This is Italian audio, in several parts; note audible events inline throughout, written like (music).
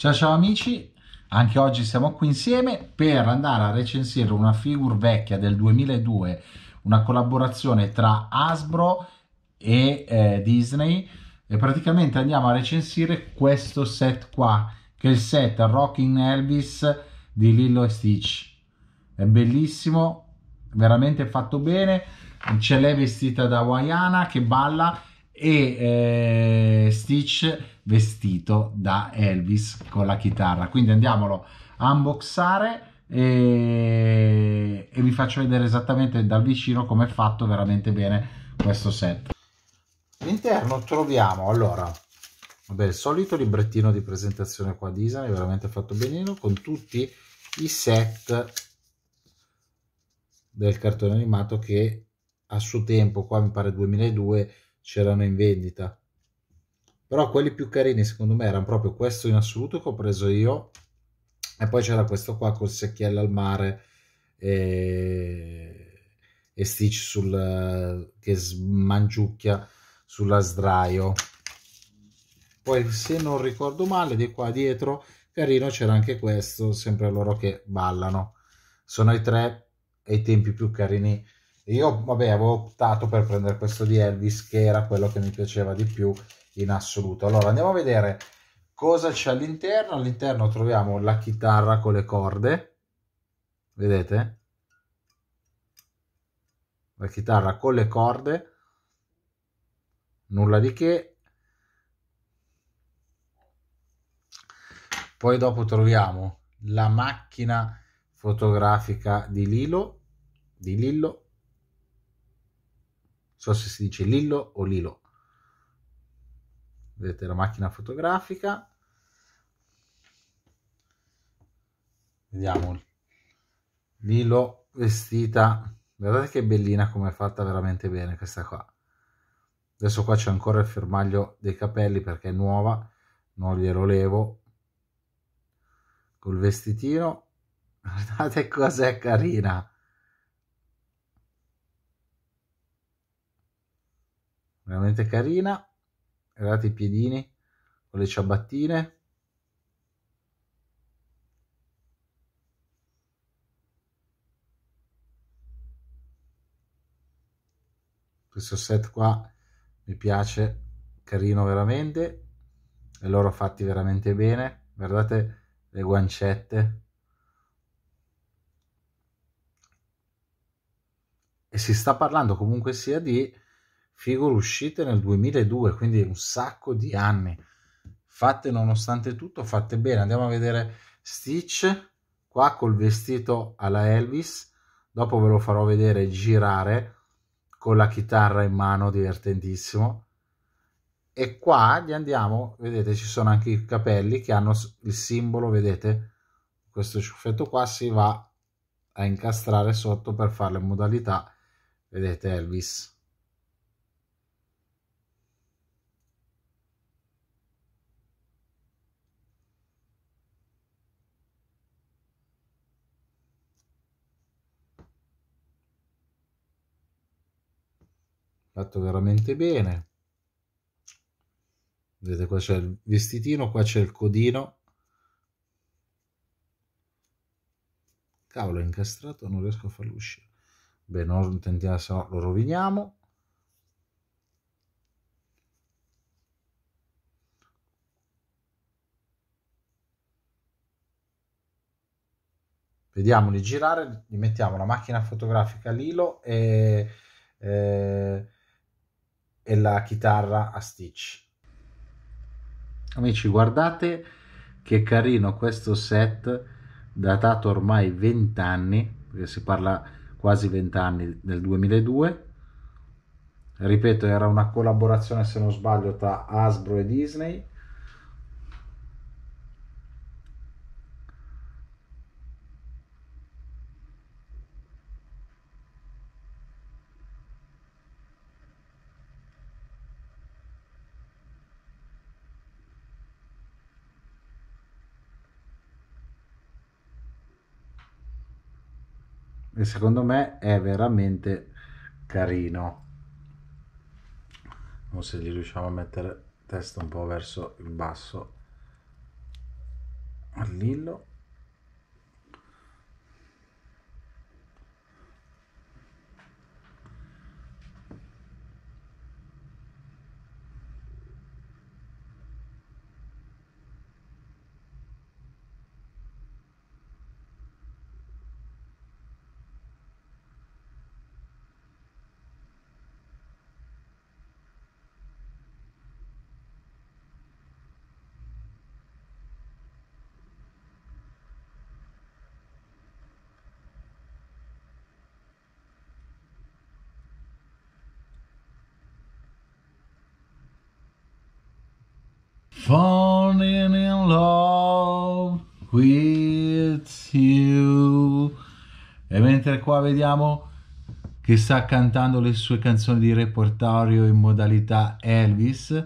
Ciao ciao amici, anche oggi siamo qui insieme per andare a recensire una figure vecchia del 2002, una collaborazione tra Hasbro e eh, Disney e praticamente andiamo a recensire questo set qua, che è il set Rocking Elvis di Lillo e Stitch. È bellissimo, veramente fatto bene, c'è lei vestita da Wayana che balla e eh, Stitch vestito da Elvis con la chitarra. Quindi andiamolo a unboxare e, e vi faccio vedere esattamente dal vicino come è fatto veramente bene questo set. All'interno troviamo allora vabbè, il solito librettino di presentazione qua di Isan veramente fatto benino con tutti i set del cartone animato che a suo tempo qua mi pare 2002 c'erano in vendita. Però quelli più carini secondo me erano proprio questo in assoluto che ho preso io e poi c'era questo qua col secchiello al mare e, e Stitch sul, che smangiucchia sulla sdraio. Poi se non ricordo male di qua dietro carino c'era anche questo, sempre loro che ballano. Sono i tre ai tempi più carini io, vabbè, avevo optato per prendere questo di Elvis, che era quello che mi piaceva di più in assoluto. Allora, andiamo a vedere cosa c'è all'interno. All'interno troviamo la chitarra con le corde, vedete? La chitarra con le corde, nulla di che. Poi dopo troviamo la macchina fotografica di Lilo, di Lillo, so se si dice Lillo o Lilo. Vedete la macchina fotografica. Vediamo Lilo vestita. Guardate che bellina come è fatta veramente bene questa qua. Adesso qua c'è ancora il fermaglio dei capelli perché è nuova, non glielo levo. Col vestitino. (laughs) Guardate cos'è carina. veramente carina. Guardate i piedini con le ciabattine. Questo set qua mi piace, carino veramente. E loro fatti veramente bene. Guardate le guancette. E si sta parlando comunque sia di Figure uscite nel 2002, quindi un sacco di anni. Fatte nonostante tutto, fatte bene. Andiamo a vedere Stitch qua col vestito alla Elvis. Dopo ve lo farò vedere girare con la chitarra in mano, divertentissimo. E qua gli andiamo, vedete, ci sono anche i capelli che hanno il simbolo, vedete? Questo ciuffetto qua si va a incastrare sotto per fare le modalità, vedete Elvis. fatto veramente bene vedete qua c'è il vestitino qua c'è il codino cavolo è incastrato non riesco a farlo uscire beh non tentiamo se no lo roviniamo vediamoli girare, gli mettiamo la macchina fotografica Lilo e eh, e la chitarra a Stitch. Amici, guardate che carino questo set datato ormai 20 anni, perché si parla quasi 20 anni del 2002. Ripeto, era una collaborazione se non sbaglio tra Hasbro e Disney e secondo me è veramente carino non se gli riusciamo a mettere testa un po' verso il basso al lillo falling in love with you. E mentre qua vediamo che sta cantando le sue canzoni di repertorio in modalità Elvis,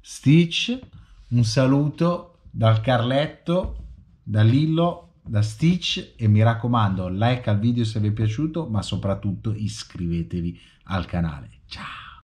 Stitch, un saluto dal Carletto, da Lillo, da Stitch e mi raccomando like al video se vi è piaciuto, ma soprattutto iscrivetevi al canale. Ciao!